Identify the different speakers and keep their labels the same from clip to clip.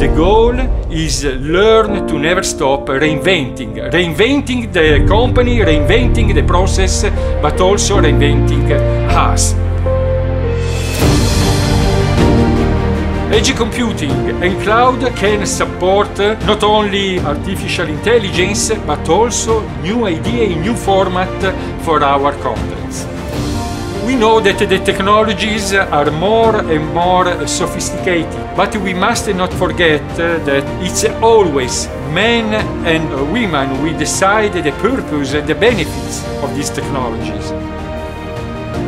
Speaker 1: The goal is learn to never stop reinventing, reinventing the company, reinventing the process, but also reinventing us. Edge computing and cloud can support not only artificial intelligence, but also new idea and new format for our contents. We know that the technologies are more and more sophisticated, but we must not forget uh, that it's always men and women who decide the purpose and the benefits of these technologies.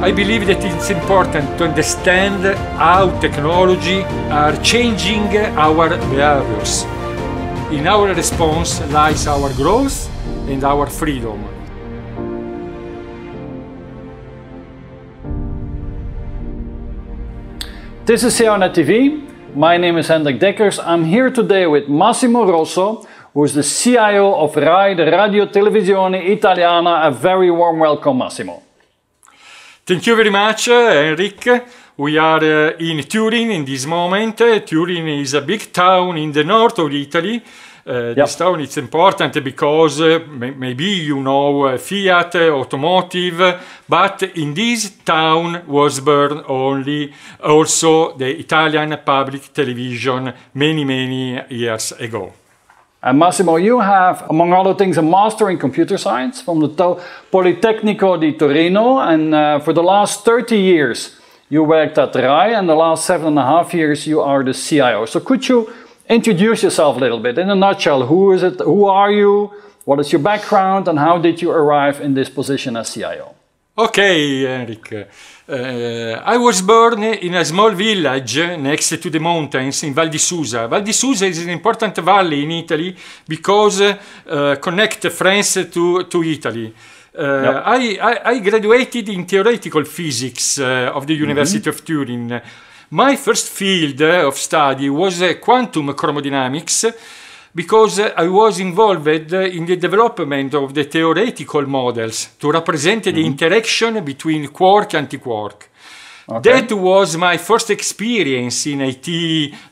Speaker 1: I believe that it's important to understand how technology are changing our behaviors. In our response lies our growth and our freedom.
Speaker 2: This is CRNet TV. My name is Hendrik Dekkers. I'm here today with Massimo Rosso, who is the CIO of RAI, the Radio Televisione Italiana. A very warm welcome, Massimo. Thank you very much, uh, Enrique. We are uh, in Turin in this
Speaker 1: moment. Turin is a big town in the north of Italy. Uh, eh, yep. This town it's important because uh, maybe you know uh, Fiat automotive, but in this town was born only also the Italian public television many many years ago.
Speaker 2: And Massimo, you have, among other things, a master in computer science from the to Politecnico di Torino. And uh, for the last 30 years, you worked at RAI, and the last seven and a half years, you are the CIO. So could you introduce yourself a little bit in a nutshell. Who is it? Who are you? What is your background? And how did you arrive in this position as CIO?
Speaker 1: Okay, Enrique. Uh, uh, I was born in a small village next to the mountains in Val di Susa. Val di Susa is an important valley in Italy because uh, connect France to, to Italy. Uh, yep. I, I, I, graduated in theoretical physics uh, of the mm-hmm. University mm -hmm. of Turin. My first field eh, of study was eh, quantum chromodynamics because I was involved in the development of the theoretical models to represent mm -hmm. the mm-hmm. interaction between quark and antiquark. Okay. That was my first experience in IT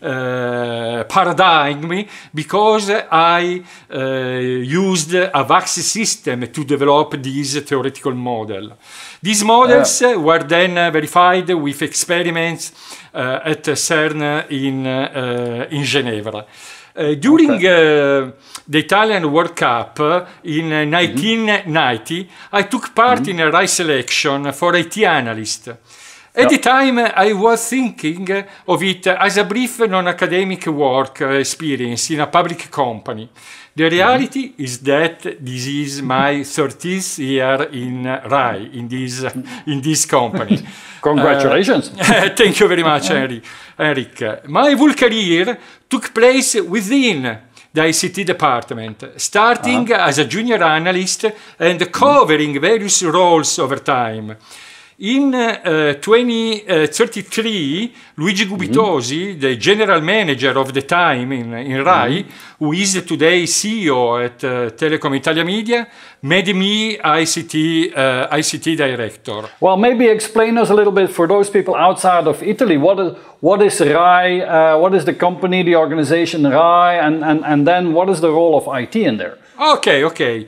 Speaker 1: uh, eh, paradigm because I uh, used a VAX system to develop this theoretical model. These models were then uh, verified with experiments uh, at CERN in, uh, in Geneva. Uh, during okay. uh, the Italian World Cup uh, in mm -hmm. 1990, I took part mm -hmm. in a rice selection for IT analyst. At yep. the time, I was thinking of it as a brief non academic work experience in a public company. The mhm. reality is that this is my 30th year in RAI, in this, in this company. Congratulations. Uh, thank you very much, Henry, Henrik. My whole career took place within the ICT department, starting uh ah. -huh. as a junior analyst and covering various roles over time. In uh, eh, 2033, eh, Luigi mm-hmm. Gubitosi, mm-hmm. the general manager of the time in, in mm-hmm. Rai, mm-hmm. who is today CEO at uh, Telecom Italia Media, made me ICT, uh, ICT director.
Speaker 2: Well, maybe explain us a little bit for those people outside of Italy. What is, what is RAI? what is the company, the organization RAI? And, and, and then what is the role of IT in there?
Speaker 1: Okay, okay.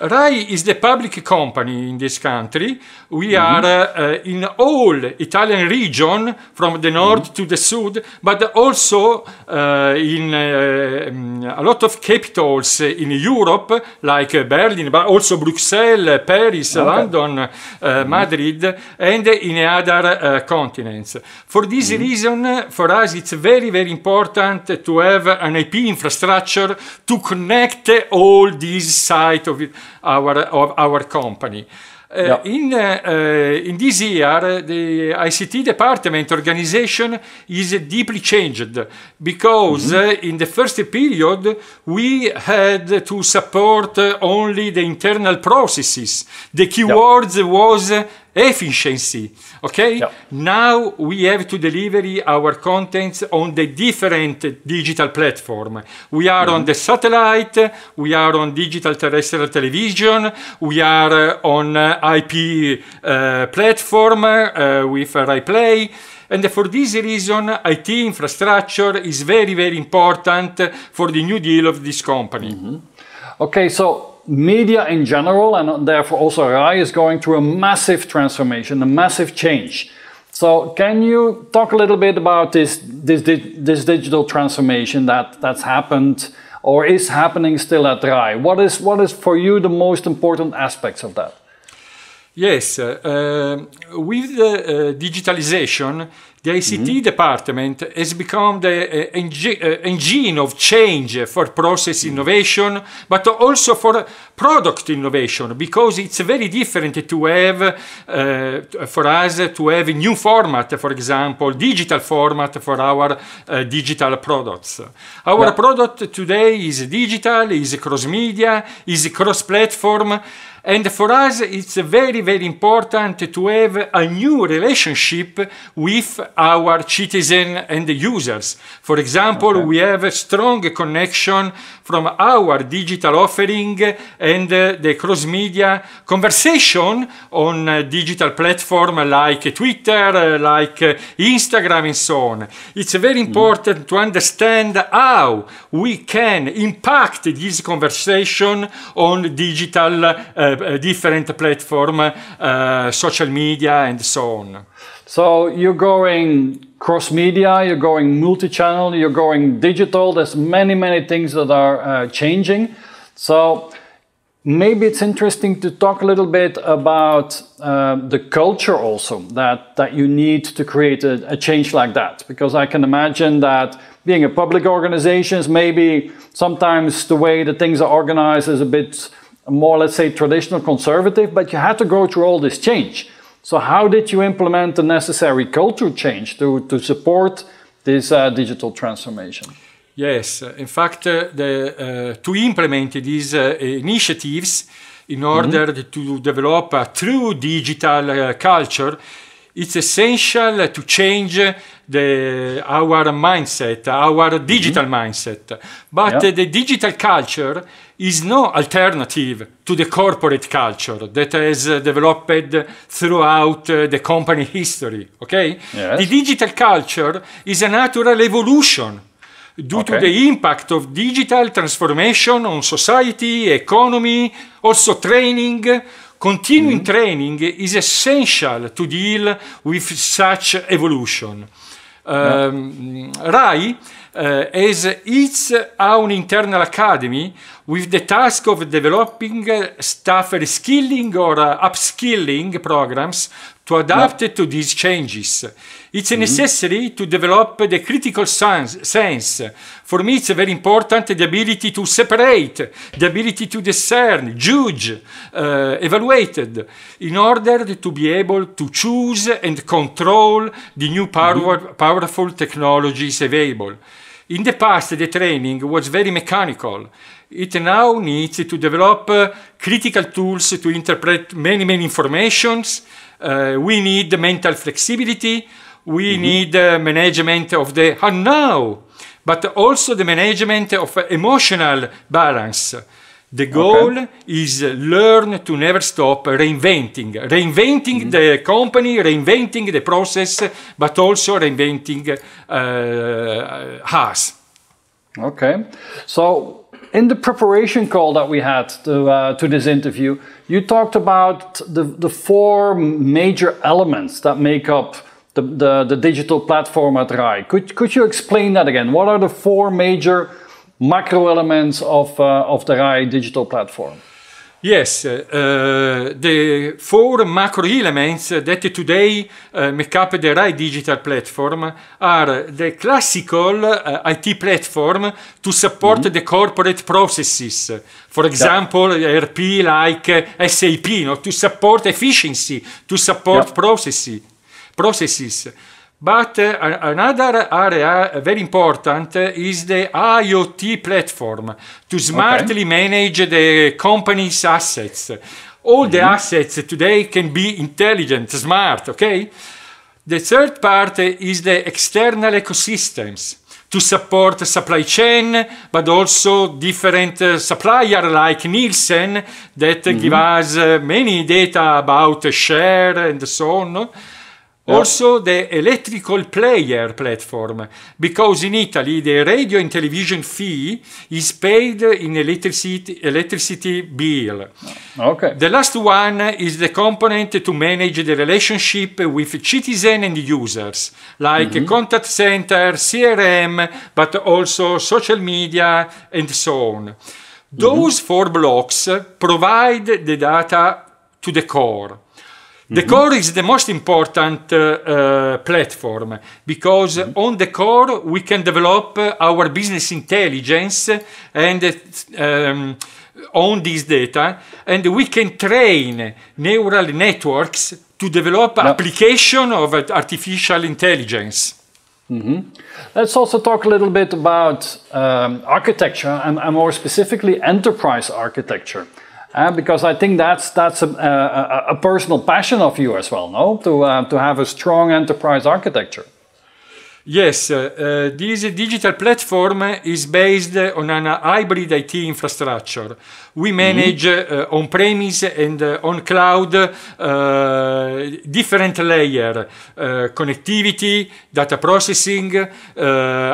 Speaker 1: RAI is the public company in this country. We mm-hmm. are uh, in all Italian region, from the mm-hmm. north mm-hmm. to the south, but also uh, in uh, a lot of capitals in Europe, like Berlin, but also Bruxelles, Paris, okay. London, uh, mm-hmm. Madrid, and in other uh, continents. For this mm-hmm. reason, for us, it's very, very important to have an IP infrastructure to connect all these sites of it our, of our company. Uh, in, uh, uh, in this year, the ICT department organization is deeply changed because mm-hmm. Uh, in the first period we had to support uh, only the internal processes. The keywords yep. was efficiency. Okay, now we have to deliver our contents on the different digital platform. We are mm -hmm. on mm-hmm. the satellite, we are on digital terrestrial television, we are uh, on uh, IP uh, platform uh, with uh, RiPlay. And for this reason, IT infrastructure is very, very important for the new deal of this company. Mm -hmm.
Speaker 2: Okay, so media in general, and therefore also RAI, is going through a massive transformation, a massive change. So can you talk a little bit about this, this, this digital transformation that, that's happened or is happening still at RAI? What is, what is for you the most important aspects of that?
Speaker 1: Yes, uh, um, with the uh, digitalization, the ICT mm-hmm. department has become the uh, engi- uh, engine of change for process mm-hmm. innovation, but also for product innovation, because it's very different to have, uh, for us, to have a new format, for example, digital format for our digital products. Our yeah. product today is digital, is cross-media, is cross-platform, and for us, it's very, very important to have a new relationship with our citizens and users. For example, okay. we have a strong connection from our digital offering and uh, the cross-media conversation on uh, digital platform like Twitter, uh, like uh, Instagram and so on. It's very mm-hmm. important mm. to understand how we can impact this conversation on digital uh, uh, different platform, social
Speaker 2: media and so on. So you're going cross media, you're going multi channel, you're going digital. There's many, many things that are uh, changing. So maybe it's interesting to talk a little bit about uh, the culture also that, that you need to create a, a change like that. Because I can imagine that being a public organization is maybe sometimes the way that things are organized is a bit more, let's say, traditional conservative, but you had to go through all this change. So how did you implement the necessary culture change to, to support this uh, digital transformation?
Speaker 1: Yes, in fact, uh, the, uh, to implement these uh, initiatives in mm-hmm. order mm -hmm. to develop a true digital uh, culture, it's essential to change the, our mindset, our digital mm -hmm. mindset. But the digital culture is no alternative to the corporate culture that has developed throughout the company history. Okay? Yes. The digital culture is a natural evolution due okay. to the impact of digital transformation on society, economy, also training. Continuing mm-hmm. training is essential to deal with such evolution. Um, RAI uh, has its own internal academy with the task of developing uh, staff reskilling or uh, upskilling programs to adapt to these changes. It's mm -hmm. necessary to develop the critical sense, sense. For me, it's very important the ability to separate, the ability to discern, judge, uh, evaluated, in order to be able to choose and control the new mm-hmm. power, mm -hmm. powerful technologies available. In the past, the training was very mechanical. It now needs to develop uh, critical tools to interpret many, many informations uh, we need the mental flexibility, we mm-hmm. need management of the how now, but also the management of emotional balance. The goal okay. is learn to never stop reinventing, reinventing mm-hmm. the company, reinventing the process, but also reinventing uh,
Speaker 2: us. Okay, so in the preparation call that we had to, uh, to this interview, you talked about the, the four major elements that make up the, the, the digital platform at RAI. Could, could you explain that again? What are the four major macro elements of, uh, of the RAI digital platform?
Speaker 1: Yes, uh, the four macro elements that today uh, make up the RAI digital platform are the classical uh, IT platform to support mm -hmm. the corporate processes. For example, yeah. ERP like SAP, to support efficiency, to support yeah. processes. processes. But uh, another area uh, very important uh, is the IoT platform to smartly okay. manage the company's assets. All mm -hmm. the mm-hmm. assets today can be intelligent, smart, okay? The third part uh, is the external ecosystems to support supply chain, but also different suppliers like Nielsen that mm -hmm. give us many data about share and so on yeah. also the electrical player platform, because in Italy the radio and television fee is paid in electricity, electricity bill. Okay. The last one is the component to manage the relationship with citizen and users, like mm -hmm. contact center, CRM, but also social media and so on. Mm-hmm. Those mm -hmm. four blocks provide the data to the core. The mm -hmm. core is the most important uh, uh, platform because mm -hmm. on the core we can develop our business intelligence and um, on this data, and we can train neural networks to develop application of artificial intelligence.
Speaker 2: Mm -hmm. Let's also talk a little bit about um, architecture and, and more specifically enterprise architecture. Uh, because I think that's that's a, a, a, personal passion of you as well, no? To uh, to have a strong enterprise architecture.
Speaker 1: Yes, uh, uh this digital platform is based on an hybrid IT infrastructure. We mm-hmm. manage mm -hmm. on-premise and uh, on cloud different layer, connectivity, data processing,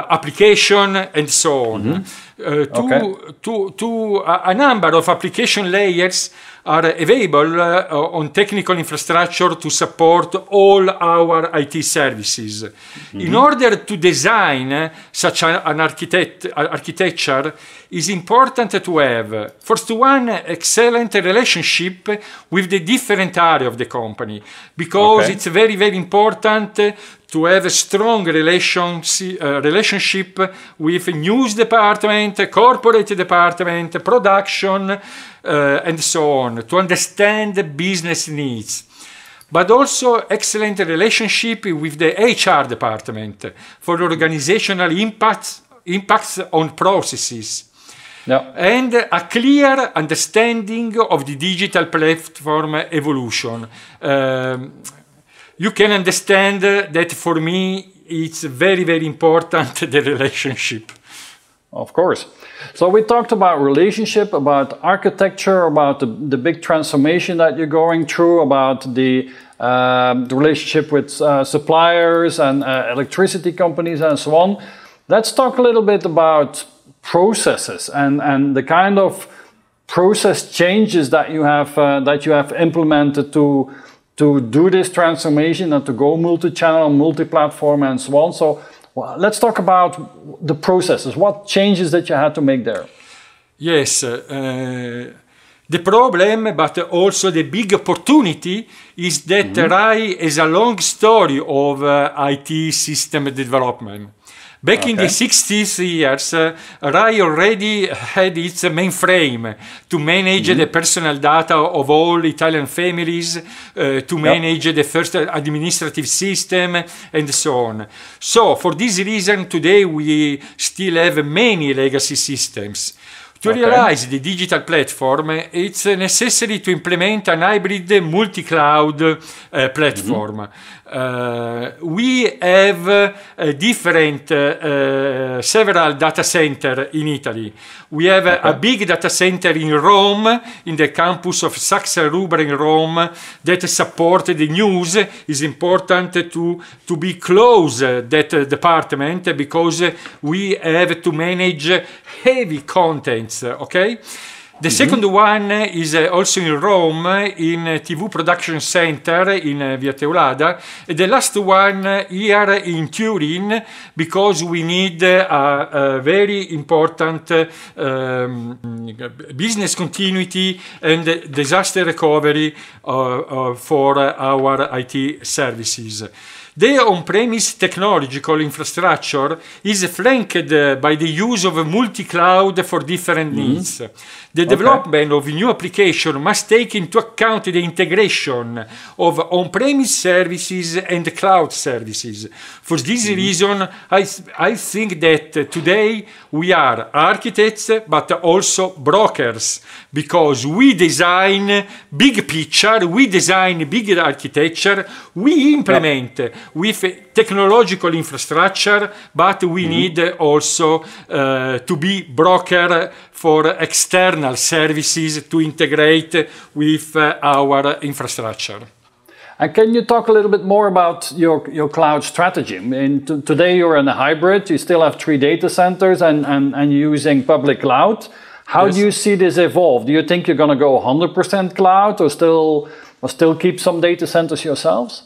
Speaker 1: application, and so on. Mm -hmm. Uh, to, okay. to, to a, number of application layers are available uh, on technical infrastructure to support all our IT services. Mm -hmm. In mm-hmm. order to design such an architect, architecture, is important to have, first one, excellent relationship with the different area of the company, because okay. it's very, very important to have a strong uh, relationship with news department, corporate department, production, uh, and so on, to understand the business needs. But also excellent relationship with the HR department for organizational impacts, impacts on processes. And a clear understanding of the digital platform evolution. Um, you can understand that for me it's very very important
Speaker 2: the relationship of course so we talked about relationship about architecture about the, the big transformation that you're going through about the, um, the relationship with uh, suppliers and uh, electricity companies and so on let's talk a little bit about processes and, and the kind of process changes that you have uh, that you have implemented to to do this transformation and to go multi-channel, multi-platform, and so on. So well, let's talk about the processes. What changes that you had to make there?
Speaker 1: Yes. Uh, uh the problem, but also the big opportunity, is that mm -hmm. RAI is a long story of uh, IT system development. Back okay. in the 60s years, uh, RAI already had its mainframe to manage mm -hmm. the personal data of all Italian families, uh, to manage yep. the first administrative system, and so on. So, for this reason, today we still have many legacy systems. To okay. realize the digital platform, it's necessary to implement an hybrid multi-cloud uh, platform. Mm -hmm. we have eh, different several data center in Italy. We have okay. a big data center in Rome, in the campus of Saxe Ruber in Rome, that support the news. is important to, to be close that department because we have to manage heavy contents, okay? The mm -hmm. second one is uh, also in Rome, in uh, TV Production Center in uh, Via Teulada. And the last one here in Turin, because we need a, a very important um, business continuity and disaster recovery uh, uh, for our IT services. The on-premise technological infrastructure is flanked by the use of multi-cloud for different mm -hmm. needs. The the development okay. of new application must take into account the integration of on-premise services and cloud services. For this mm-hmm. reason, I, th- I think that today we are architects but also brokers because we design big picture, we design big architecture, we implement, yeah technological infrastructure, but we mm -hmm. need also uh, to be broker for external services to integrate with uh, our infrastructure.
Speaker 2: And can you talk a little bit more about your, your cloud strategy? I mean, today you're in a hybrid, you still have three data centers and, and, and using public cloud. How yes. do you see this evolve? Do you think you're going to go 100% cloud or still, or still keep some data centers yourselves?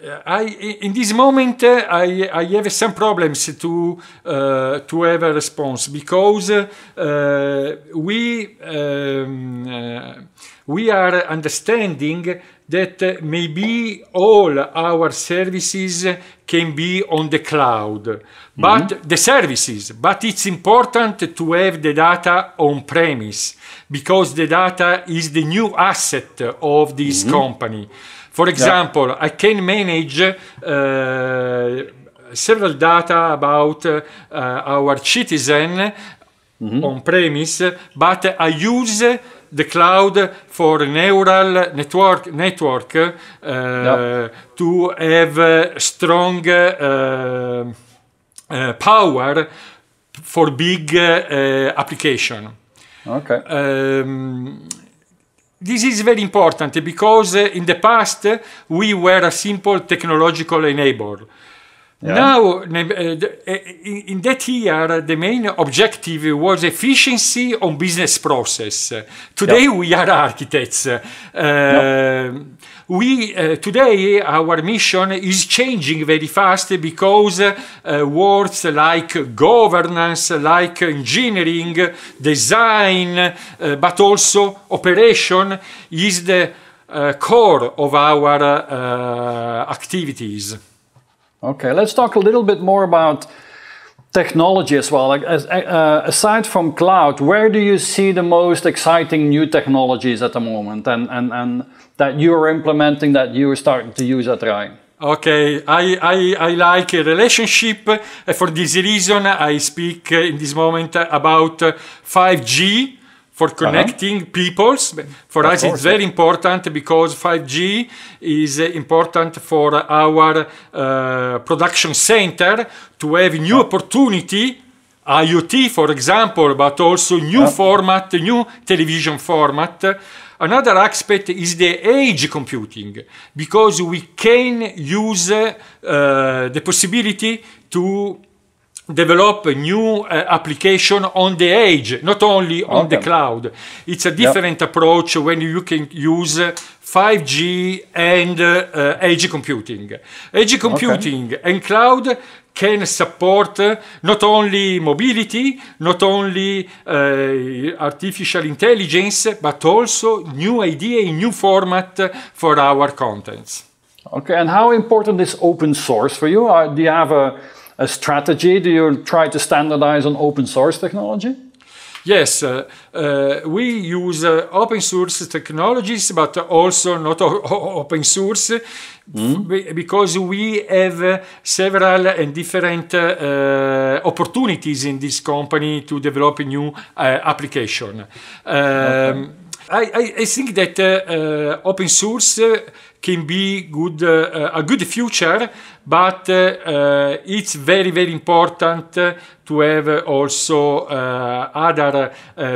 Speaker 2: Eh,
Speaker 1: I, in this moment, uh, I, I, have some problems to, uh, to have a response because uh, we, um, we are understanding that maybe all our services can be on the cloud, mm -hmm. but mm-hmm. the services, but it's important to have the data on premise because the data is the new asset of this mm -hmm. company. For example, yeah. I can manage uh, several data about uh, our citizen mm -hmm. on premise, but I use the cloud for neural network network uh, to have strong uh, uh, power for big uh, application. Okay. Um, this is very important because in the past we were a simple technological enabler. Yeah. Now, eh, eh, in that year, the main objective was efficiency on business process. Today, yeah. we are architects. Uh, We uh, today our mission is changing very fast because uh, words like governance, like engineering, design, but also operation is the core of our
Speaker 2: activities. Okay, let's talk a little bit more about technology as well. Like, as, uh, aside from cloud, where do you see the most exciting new technologies at the moment and, and, and that you are implementing that you are starting to use at Rai?
Speaker 1: Okay, I, I, I like relationship. Uh, for this reason, I speak uh, in this moment about 5G uh, for uh-huh. connecting uh-huh. peoples. For of us, course. it's very important because 5G is important for our uh, production center to have new uh-huh. opportunity. IoT, for example, but also new yeah. Uh-huh. format, new television format. Another aspect is the age computing, because we can use uh, the possibility to develop a new uh, application on the edge, not only on okay. the cloud. It's a different yep. approach when you can use 5G and uh, edge computing. Edge computing okay. and cloud can support not only mobility, not only uh, artificial intelligence, but also new idea, new format for our contents.
Speaker 2: Okay, and how important is open source for you? Uh, do you have a a strategy? Do you try to standardize on open source technology?
Speaker 1: Yes, uh, uh, we use uh, open source technologies, but also not open source, mm. because we have uh, several and different uh, uh, opportunities in this company to develop a new application. Um, okay. I, I, I think that uh, uh, open source can be good uh, a good future, but uh, uh, it's very very important to have also other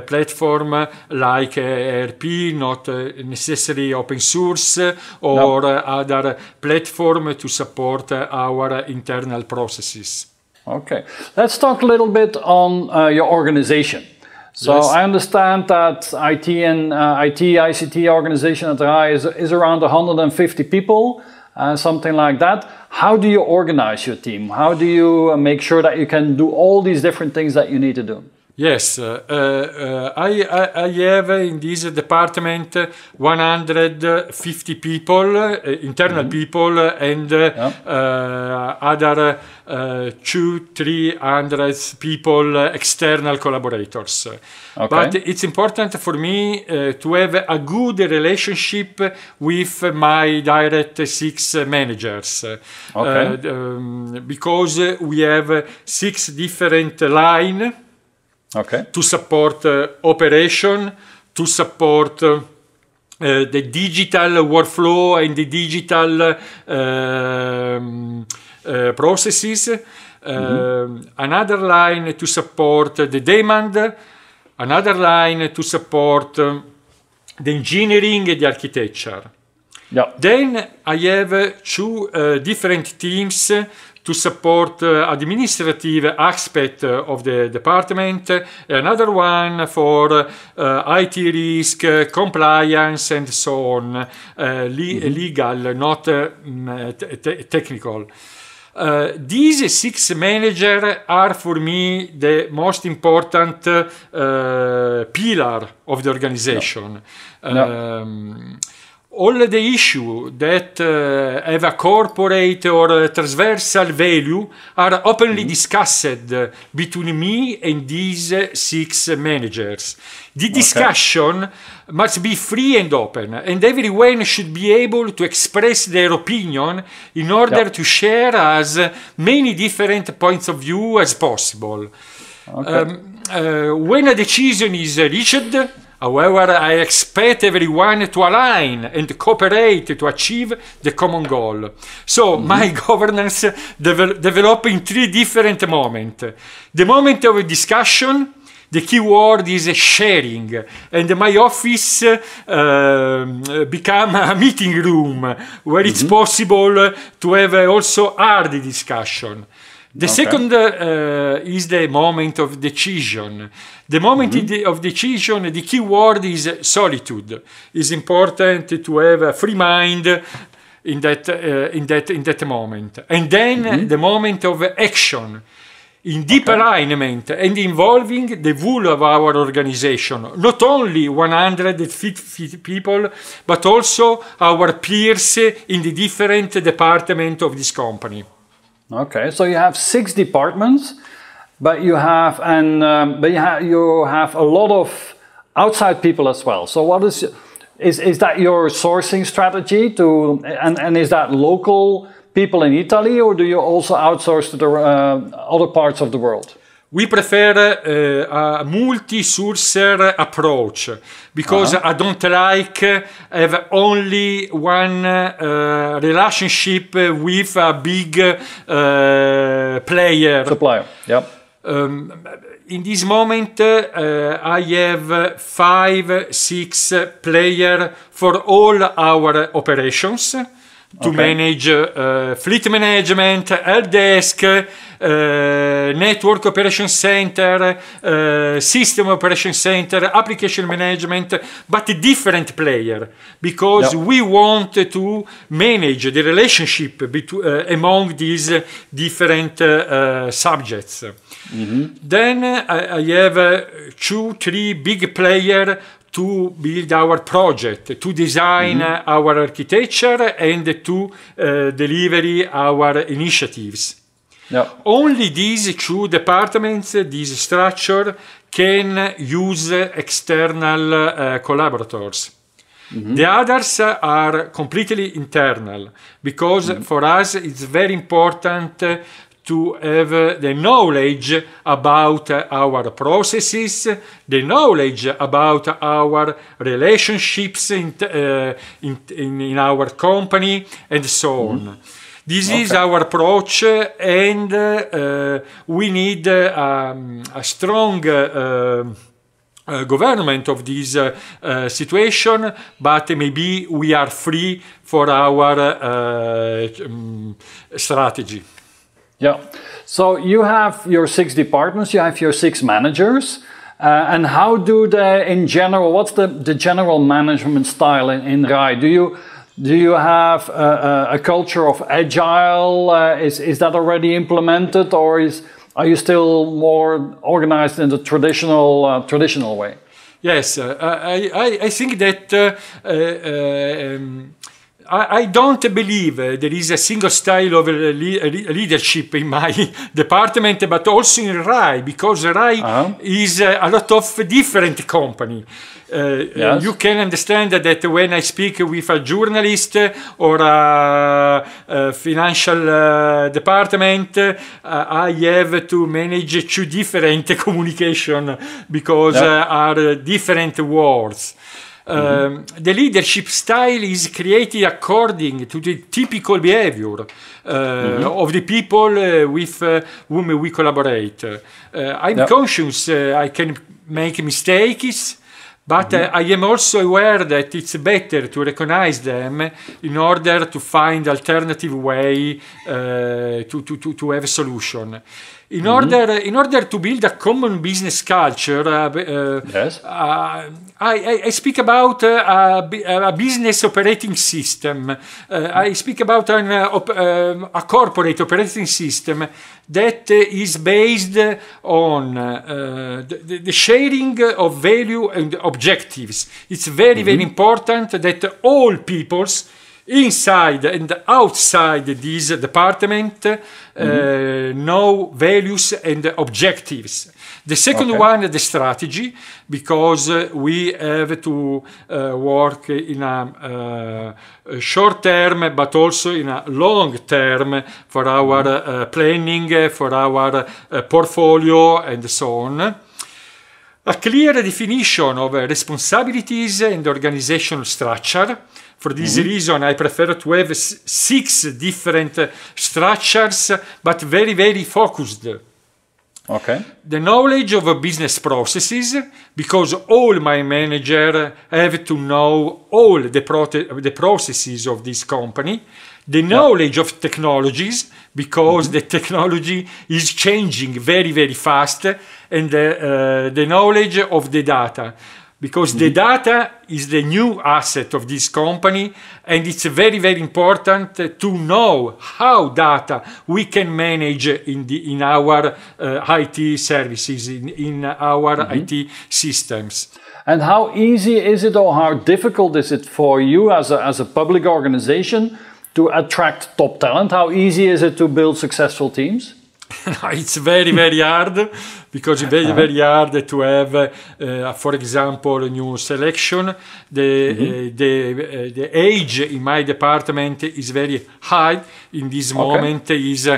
Speaker 1: platform like ARP, not necessarily open source, or no. other
Speaker 2: platform to support our internal processes. Okay, let's talk a little bit on your organization. So I understand that IT and uh, IT ICT organization at RAI is, is around 150 people, uh, something like that. How do you organize your team? How do you make sure that you can do all these different things that you need to do?
Speaker 1: Yes, uh, uh, I, I, have in this department 150 people, uh, internal mm -hmm. people, and uh, yeah. Uh, other uh, two, three hundred people, external collaborators. Okay. But it's important for me to have a good relationship with my direct six managers, okay. um, because we have six different line okay. to support uh, operation, to support uh, the digital workflow and the digital um, uh, processes. Mm-hmm. Um, another line to support the demand, another line to support um, the engineering and the architecture. Yeah. Then I have two different teams to support eh, administrative aspect of the department, another one for eh, IT risk, compliance, and so on, eh, le mm -hmm. legal, not technical. Uh, these six managers are for me the most important uh, pillar of the organization. No. No. Um, all the issues that uh, have a corporate or a uh, transversal value are openly mm -hmm. discussed between me and these six managers. The discussion okay. must be free and open, and everyone should be able to express their opinion in order yep. to share as many different points of view as possible. Okay. Um, uh, when a decision is reached, However, I expect everyone to align and cooperate to achieve the common goal. So, mm -hmm. my governance devel developed in three different moments. The moment of discussion, the key word is sharing and my office uh, become a meeting room where mm -hmm. it's mm-hmm. possible to have also hard discussion the okay. second uh, uh, is the moment of decision. The moment mm -hmm. of decision, the key word is solitude. It's important to have a free mind in that, uh, in that, in that moment. And then mm -hmm. the moment of action in deep okay. alignment and involving the whole of our organization, not only 150 people, but also our peers in the different departments of this company.
Speaker 2: Okay, so you have six departments, but you have and um, but you, ha you have a lot of outside people as well. So what is is is that your sourcing strategy to and and is that local people in Italy or do you also outsource to the uh, other parts of the world?
Speaker 1: we prefer uh, a multi-sourcer approach because uh ah. -huh. I don't like eh, have only one uh, relationship with a big player. Supplier, yep. Um, in this moment, I have five, six player for all our operations to okay. manage uh, fleet management, help desk, uh, network operation center, uh, system operation center, application management, but a different player because yep. we want to manage the relationship betw- uh, among these different uh, subjects. Mm -hmm. Then uh, I, I have two, three big players to build our project, to design mm -hmm. our architecture and to uh, deliver our initiatives. Yeah. Only these two departments, this structure, can use external uh, collaborators. Mm -hmm. The others are completely internal because mm -hmm. for us it's very important to have the knowledge about our processes, the knowledge about our relationships in, uh, in, in, our company, and so on. Mm-hmm. This okay. is our approach, and uh, we need um, a strong uh, uh, government of this uh, uh, situation, but maybe we are free for our um, strategy.
Speaker 2: Yeah. So you have your six departments, you have your six managers. Uh, and how do they, in general, what's the, the general management style in, in RAI? Do you, do you have a, a, a culture of agile? Uh, is, is that already implemented or is, are you still more organized in the traditional, uh, traditional way?
Speaker 1: Yes, uh, I, I, I think that uh, uh, um, I, don't believe uh, there is a single style of leadership in my department, but also in RAI, because RAI uh-huh. uh -huh. is a lot of different company. Uh, yes. You can understand that when I speak with a journalist or a, a financial uh, department, I have to manage two different communication because yeah. are different words. Um, the leadership style is created according to the typical behavior uh, mm -hmm. of the people uh, with uh, whom we collaborate. Uh, I'm conscious uh, I can make mistakes. But mm -hmm. I am also aware that it's better to recognize them in order to find alternative way to, to, to, to have a solution in mm-hmm. order mm-hmm. in order to build a common business culture uh, uh, yes. uh, I, I, speak about uh, a, a, business operating system uh, I speak about an, op, um, a corporate operating system that is based on the, the, sharing of value and objectives it's very mm-hmm. very important that all peoples inside and outside this department mm -hmm. no values and objectives. The second okay. one, the strategy, because uh, we have to uh, work in a, uh, short term, but also in a long term for our mm-hmm. uh, planning, for our uh, portfolio, and so on. A clear definition of responsibilities and organizational structure, for this mm -hmm. reason, I prefer to have six different structures, but very, very focused. Okay. The knowledge of business processes, because all my manager have to know all the, the processes of this company. The knowledge yeah. of technologies, because mm -hmm. the technology is changing very, very fast, and the, uh, the knowledge of the data because the mhm. data is the new asset of this company and it's very very important to know how data we can manage in the in our uh, IT
Speaker 2: services in, in our mm -hmm. IT systems and how easy is it or how difficult is it for you as a, as a public organization to attract top talent how easy is it to build successful teams
Speaker 1: it's very very hard because it's very ah. very hard to have, uh, uh for example, a new selection. The mm -hmm. uh, the uh, the age in my department is very high. In this okay. moment is.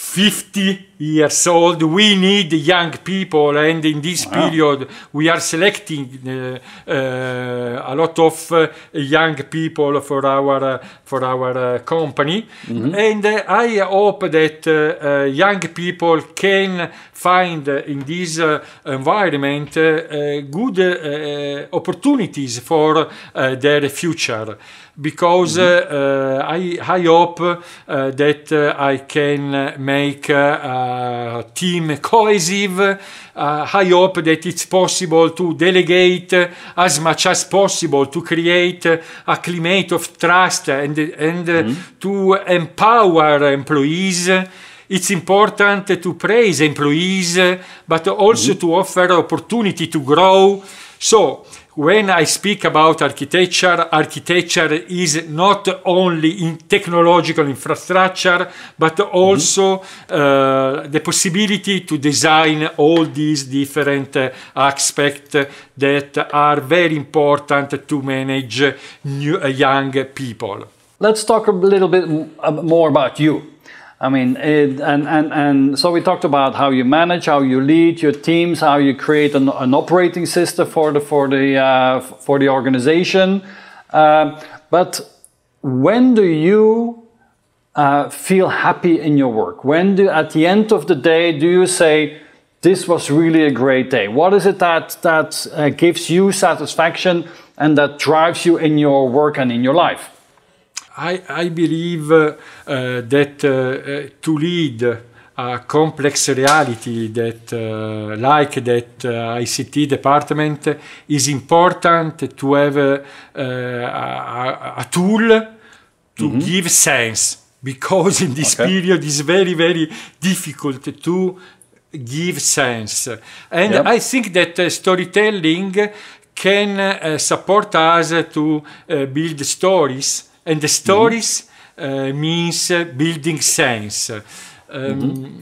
Speaker 1: 50 years old. We need young people, and in this wow. period, we are selecting uh, uh, a lot of uh, young people for our uh, for our uh, company. Mm -hmm. And uh, I hope that young people can find in this environment good opportunities for their future. Because mm -hmm. I, I hope that I can make uh, team cohesive. Uh, I hope that it's possible to delegate as much as possible to create a climate of trust and, and mm -hmm. to empower employees. It's important to praise employees, but also mm -hmm. to offer opportunity to grow. So when I speak about architecture, architecture is not only in technological infrastructure, but also uh, the possibility to design all these different uh, aspects that are very
Speaker 2: important to manage new, uh, young people. Let's talk a little bit uh, more about you. I mean, it, and, and, and so we talked about how you manage, how you lead your teams, how you create an, an operating system for the, for the, uh, for the organization. Uh, but when do you uh, feel happy in your work? When do, at the end of the day, do you say, this was really a great day? What is it that, that uh, gives you satisfaction and that drives you in your work and in your life? I, I believe
Speaker 1: uh, that uh, uh, to lead a complex reality that, uh, like that uh, ICT department, is important to have a, a, a tool to mm -hmm. give sense because in this okay. period is very very difficult to give sense and yep. i think that uh, storytelling can support us to build stories and the stories uh, means uh, building sense. Um, mm -hmm.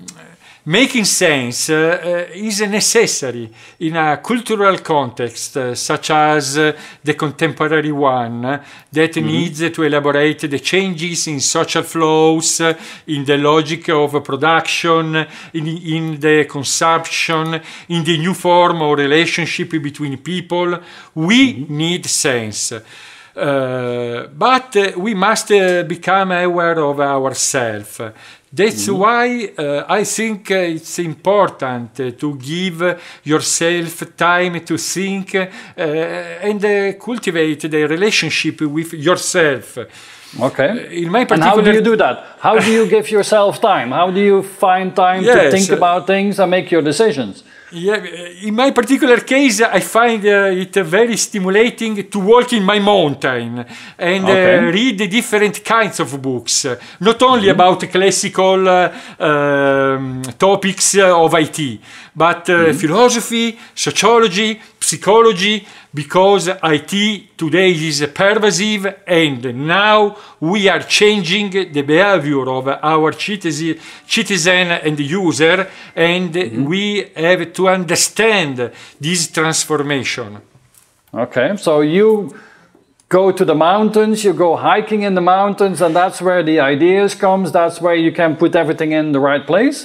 Speaker 1: Making sense uh, uh, is necessary in a cultural context uh, such as uh, the contemporary one that mm -hmm. needs to elaborate the changes in social flows, in the logic of production, in, in the consumption, in the new form of relationship between people. We mm -hmm. need sense. Uh, but we must uh, become aware of ourselves. That's mm. why uh, I think uh, it's important to give yourself time to think and
Speaker 2: cultivate the relationship with yourself. Okay. In my particular and how do you do that? How do you give yourself time? How do you find time yes. to think about things and make your decisions?
Speaker 1: Yeah, in my particular case, I find uh, it very stimulating to walk in my mountain and uh, okay. uh, read the different kinds of books, not only mm -hmm. about classical uh, um, topics of IT, but mm -hmm. philosophy, sociology, psychology, because IT today is pervasive and now we are changing the behavior of our citizen and user and mm -hmm.
Speaker 2: we have to understand this transformation. Okay, so you go to the mountains, you go hiking in the mountains, and that's where the ideas comes. That's where you can put everything in the right place.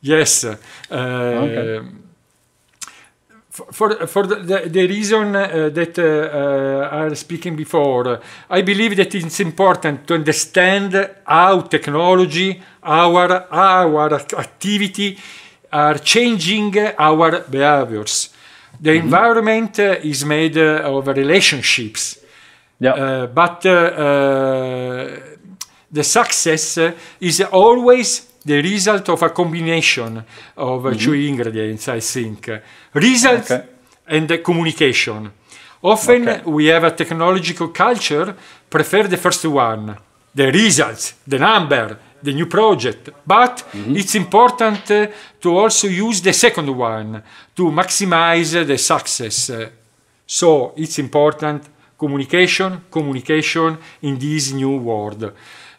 Speaker 2: Yes. Uh, okay for, for the, the reason uh, that
Speaker 1: uh, I was speaking before, I believe that it's important to understand how technology, our, our activity are changing our behaviors. The mm -hmm. environment is made of relationships. Yeah. Uh, but uh, uh, the success is always the result of a combination of mm -hmm. two mm-hmm. ingredients, I think. Result okay. and communication. Often okay. we have a technological culture, prefer the first one, the results, the number, the new project. But mm -hmm. it's important uh, to also use the second one to maximize the success. so it's important communication, communication in this new world.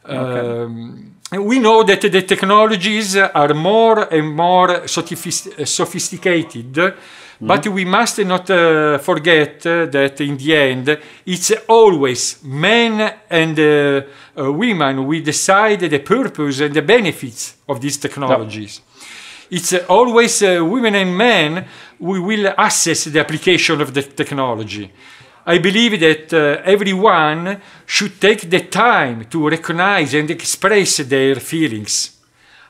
Speaker 1: Okay. Um, we know that the technologies are more and more sophisticated, mm -hmm. but we must not uh, forget that in the end it's always men and uh, uh women who decide the purpose and the benefits of these technologies. It's always uh, women and men who will assess the application of the technology. I believe that uh, everyone should take the time to recognize and express their feelings.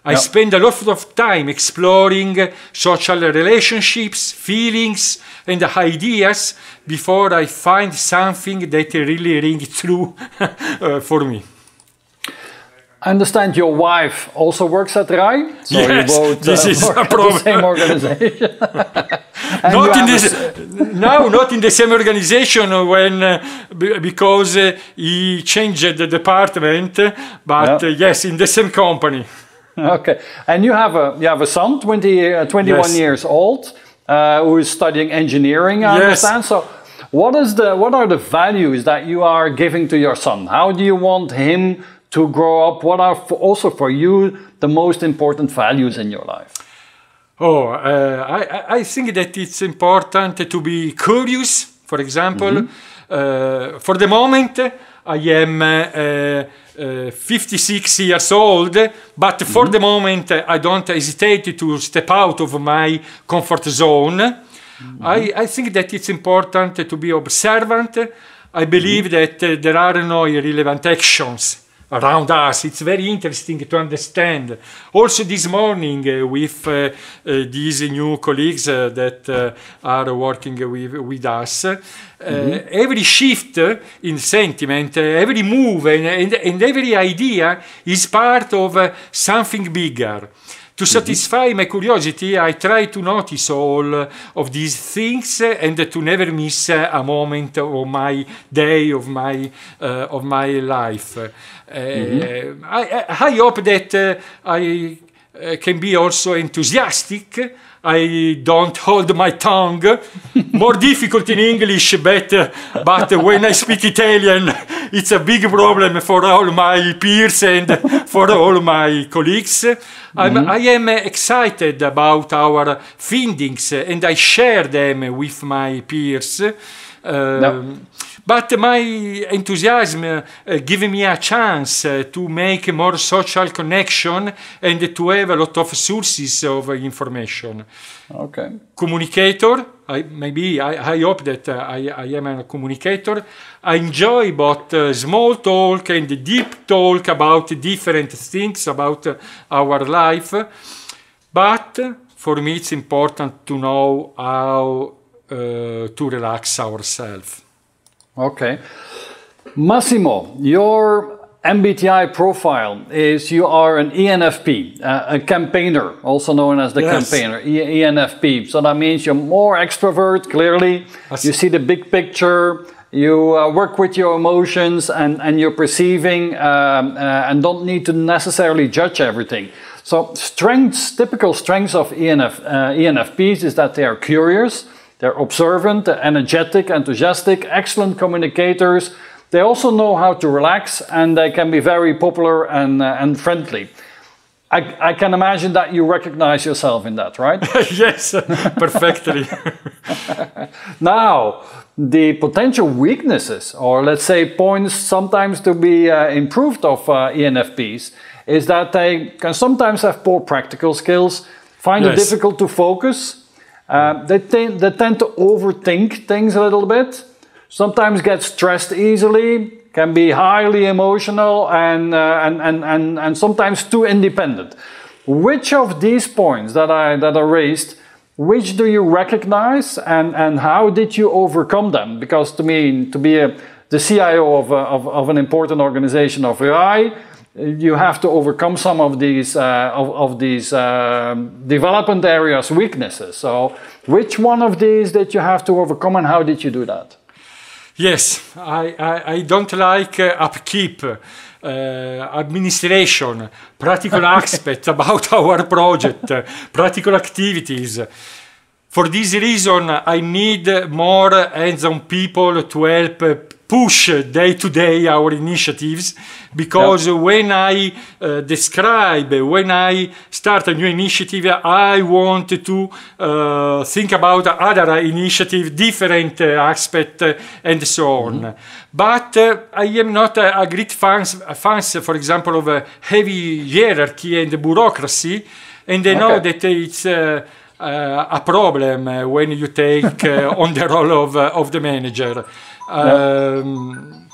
Speaker 1: I spend a lot of time exploring social relationships, feelings, and ideas before I find something that really rings true uh, for me.
Speaker 2: I understand your wife also works at RAI. So yes, you both uh, this is a problem. the same
Speaker 1: organization.
Speaker 2: not in this. no, not in the same organization
Speaker 1: when uh, because uh, he changed the department, but
Speaker 2: uh, yes, in the same company. Okay, and you have a you have a son, 20, uh, 21 yes. years old, uh, who is studying engineering. I yes. understand. So, what is the what are the values that you are giving to your son? How do you want him? to grow up? What are for also for you the most important values in your life?
Speaker 1: Oh, uh, I, I think that it's important to be curious, for example. Mm -hmm. uh, for the moment, I am uh, uh 56 years old, but for mm -hmm. the moment, I don't hesitate to step out of my comfort zone. Mm -hmm. I, I think that it's important to be observant. I mm-hmm. believe that uh, there are no irrelevant actions around us. It's very interesting to understand. Also this morning uh, with uh, uh these new colleagues uh, that uh, are working with, with us, mm -hmm. every shift in sentiment, every move and, and, and, every idea is part of something bigger. To mhm. satisfy my curiosity, I try to notice all of these things and to never miss a moment of my day, of my, uh, of my life. mm-hmm. I, I hope that uh, I uh, can be also enthusiastic I don't hold my tongue. More difficult in English, but, but when I speak Italian, it's a big problem for all my peers and for all my colleagues. I'm, mm-hmm. I am excited about our findings and I share them with my peers no. But my enthusiasm uh, gave me a chance uh, to make more social connection and to have a lot of sources of information. Okay. Communicator, I, maybe I, I hope that uh, I, I am a communicator. I enjoy both uh, small talk and deep talk about different things about uh, our life. But for me, it's important to know how uh, to relax ourselves.
Speaker 2: Okay. Massimo, your MBTI profile is you are an ENFP, uh, a campaigner, also known as the yes. campaigner, e ENFP. So that means you're more extrovert, clearly. you see the big picture, you uh, work with your emotions, and, and you're perceiving um, uh, and don't need to necessarily judge everything. So, strengths, typical strengths of ENF, uh, ENFPs is that they are curious, they're observant, they're energetic, enthusiastic, excellent communicators. They also know how to relax and they can be very popular and, uh, and friendly. I, I, can imagine that you recognize yourself in that, right? yes, perfectly. now, the potential weaknesses, or let's say points sometimes to be uh, improved of uh, ENFPs, is that they can sometimes have poor practical skills, find yes. it difficult to focus, uh, they, tend, they tend to overthink things a little bit, sometimes get stressed easily, can be highly emotional, and, uh, and, and, and, and sometimes too independent. Which of these points that I, that are raised, which do you recognize and, and how did you overcome them? Because to me, to be a, the CIO of, a, of, of an important organization of AI, you have to overcome some of these uh, of, of, these uh, development areas weaknesses. So, which one of these did you have to overcome, and how did you do that?
Speaker 1: Yes, I, I, I don't like uh, upkeep. Uh, administration, practical aspects about our project, uh, practical activities. For this reason, I need more hands-on people to help uh, push day to day our initiatives because yep. when I uh, describe, when I start a new initiative, I want to uh, think about other initiative, different uh, aspect, uh, and so on. Mm -hmm. But uh, I am not a, a great fans, fans, for example, of a heavy hierarchy and bureaucracy, and I okay. know that it's. Uh, a problem when you take on the role of, of the manager. Um,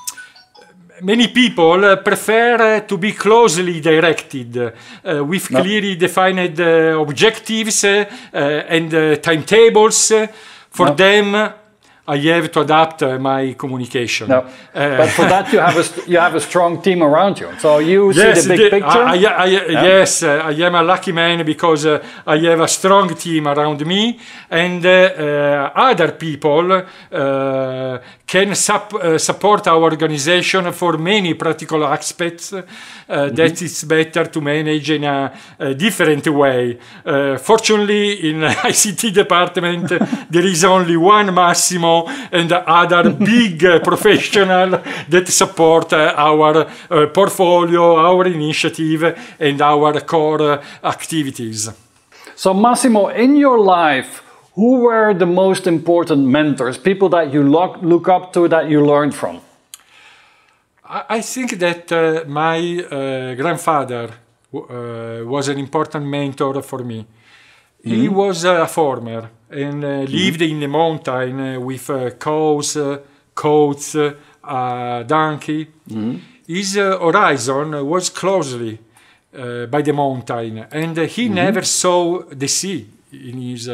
Speaker 1: many people eh, prefer eh, to be closely directed uh, with clearly defined uh, objectives uh, and timetables. For them, I have to adapt uh, my
Speaker 2: communication. No. Uh, but for that, you have a you have a strong team around you. So you yes, see the big the, picture. I, I, I, yeah. Yes,
Speaker 1: uh, I am a lucky man because I have a strong team around me, and other people can sup support our organization for many practical aspects mm -hmm. that it's better to manage in a, a different way. fortunately, in ICT department, there is only one maximum and other big uh, professionals that support uh, our uh, portfolio, our initiative, and our core uh, activities.
Speaker 2: So, Massimo, in your life, who were the most important mentors, people that you look, look up to, that you learned from?
Speaker 1: I think that uh, my uh, grandfather was an important mentor for me Mm. He hmm? was a farmer and uh, hmm? lived mm. in the mountain uh, with uh, cows, goats, donkey. Mm. His horizon was closely by the mountain and he -hmm. never saw the sea in his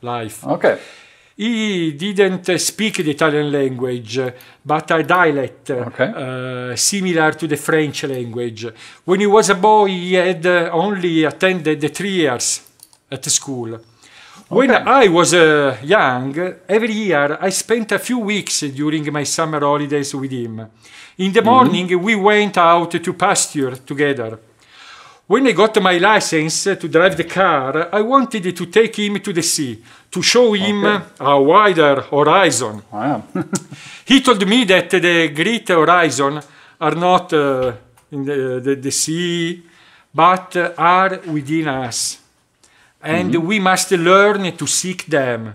Speaker 1: life. Okay. He didn't speak the Italian language, but a dialect okay. uh, similar to the French language. When he was a boy, he had only attended the three years at school. When I was uh, young, every year I spent a few weeks during my summer holidays with him. In the mm-hmm. morning, mm -hmm. we went out to pasture together. When I got my license to drive the car, I wanted to take him to the sea to show him okay. a wider horizon. Wow. he told me that the great horizon are not uh, in the, the, the sea, but are within us and mm-hmm. we must learn to seek them.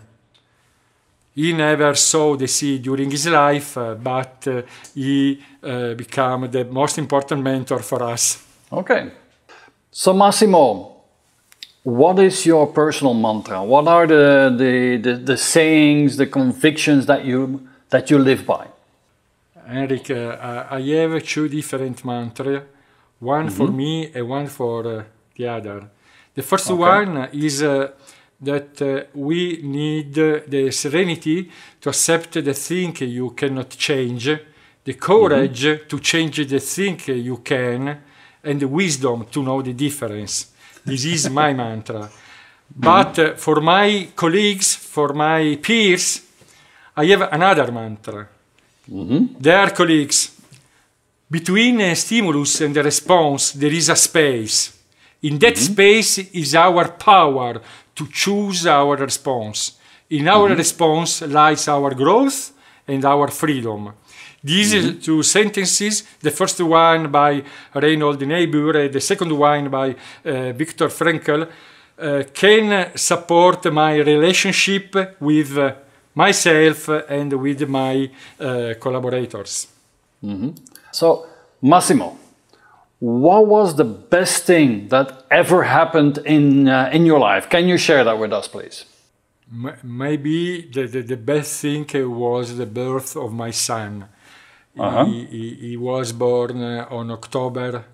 Speaker 1: He never saw the sea during his life, uh, but uh, he uh, became the most important mentor for us.
Speaker 2: Okay. So, Massimo, what is your personal mantra? What are the, the, the, the sayings, the convictions that you, that you live by?
Speaker 1: Eric, uh, I have two different mantras one mm-hmm. for me and one for uh, the other. The first okay. one is uh, that uh, we need the serenity to accept the thing you cannot change, the mhm. courage mm -hmm. to change the thing you can, and the wisdom to know the difference. This is my mantra. But uh, for my colleagues, for my peers, I have another mantra. Mm -hmm. Their colleagues. Between a stimulus and the response, there is a space. In that mm -hmm. space is our power to choose our response. In our mm -hmm. response lies our growth and our freedom. These mm -hmm. two sentences, the first one by Reinhold Niebuhr, the second one by uh, Viktor Frankl, uh, can support my relationship with uh, myself and with my uh,
Speaker 2: collaborators. Mm -hmm. So, Massimo, what was the best thing that ever happened in uh, in your life? Can you share that with us, please?
Speaker 1: Maybe the, the, the best thing uh, was the birth of my son. Uh-huh. He, he, he, was born uh, on October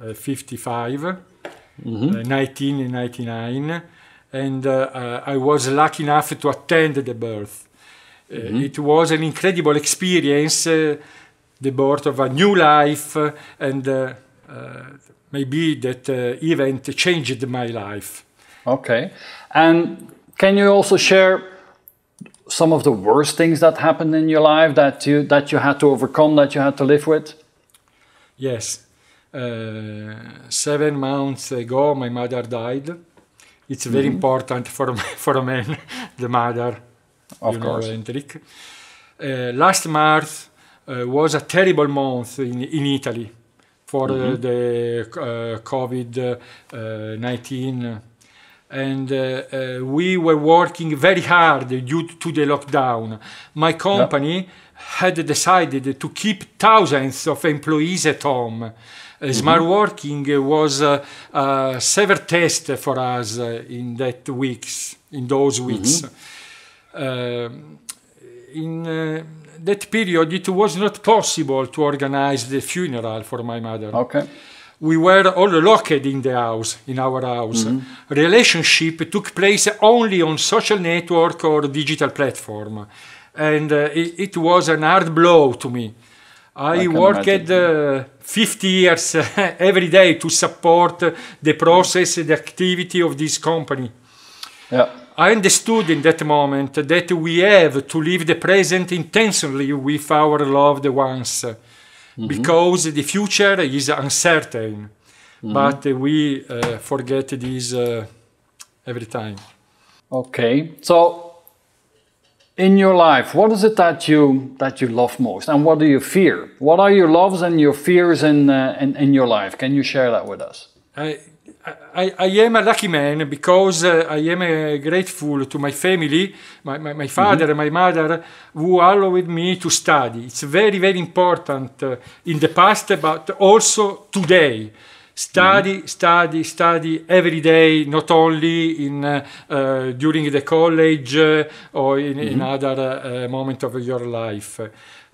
Speaker 1: uh, 55, mm-hmm. 1999, and uh, I was lucky enough to attend the birth. Mm-hmm. It was an incredible experience. Uh, the birth of a new life and uh, uh,
Speaker 2: maybe that uh, event changed my life. Okay. And can you also share some of the worst things that happened in your life that you that you had to overcome, that you had to live with?
Speaker 1: Yes. Uh, seven months ago, my mother died. It's very mm -hmm. important for for a man, the mother, of you course. know, Hendrik. Uh, last March. Uh, was a terrible month in, in Italy for mm -hmm. the uh, COVID-19 and uh, uh, we were working very hard due to the lockdown. My company yeah. had decided to keep thousands of employees at home. Uh, mm -hmm. Smart working was a severe test for us in that weeks, in those weeks. Mm -hmm. in that period, it was not possible to organize the funeral for my mother. Okay. We were all locked in the house, in our house. Mm -hmm. Relationship took place only on social network or digital platform. And uh, it, it, was an hard blow to me. I, I worked uh, 50 years every day to support the process, the activity of this company. Yeah. I understood in that moment that we have to live the present intentionally with our loved ones mm -hmm. because the future is uncertain. Mm -hmm. But we uh, forget this uh, every time.
Speaker 2: Okay, so in your life, what is it that you that you love most, and what do you fear? What are your loves and your fears in uh, in, in your life? Can you share that with us?
Speaker 1: Uh, I, I, am a lucky man because uh, I am uh, grateful to my family, my, my, my father mm-hmm. and my mother, who allowed me to study. It's very, very important uh, in the past, but also today. Study, mm-hmm. study, study every day, not only in, uh, uh, during the college uh, or in, mm-hmm. in mhm. other moment of your life.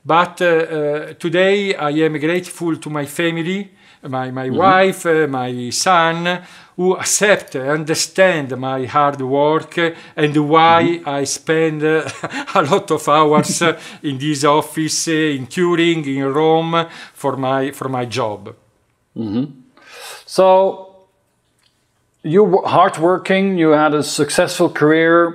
Speaker 1: But today I am grateful to my family my, my mm -hmm. wife, uh, my son, who accept, understand my hard work and why mm -hmm. I spend uh, a lot of hours uh, in this office,
Speaker 2: uh, in Turing, in Rome, for my, for my job. Mm -hmm. So, you're hardworking, you had a successful career.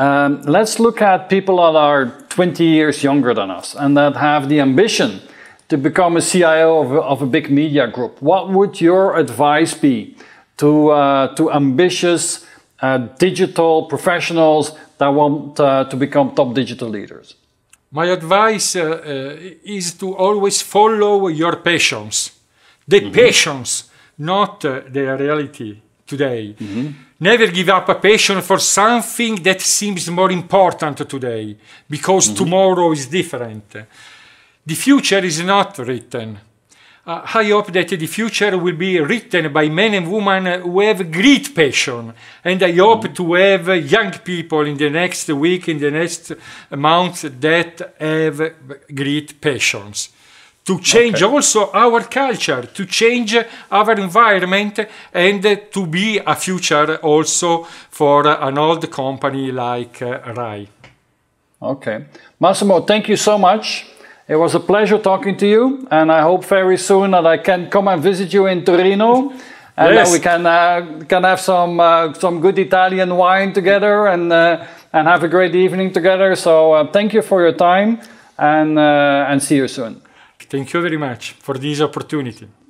Speaker 2: Um, let's look at people that are 20 years younger than us and that have the ambition to become a CIO of a, of a big media group, what would your advice be to, uh, to ambitious uh, digital professionals that want uh, to become top digital leaders?
Speaker 1: My advice uh, uh, is to always follow your passions, the mm -hmm. passions, not uh, the reality today. Mm -hmm. Never give up a passion for something that seems more important today because mm -hmm. tomorrow is different. The future is not written. Uh, I hope that the future will be written by men and women who have great passion. And I hope mm. to have young people in the next week, in the next month, that have great passions. To change okay. also our culture, to change our environment, and to be a future also for an old
Speaker 2: company like uh, RAI. Okay. Massimo, thank you so much. It was a pleasure talking to you, and I hope very soon that I can come and visit you in Torino. And yes. we can uh, can have some uh, some good Italian wine together and uh, and have a great evening together. So uh, thank you for your time and uh, and see you soon. Thank you very much for this opportunity.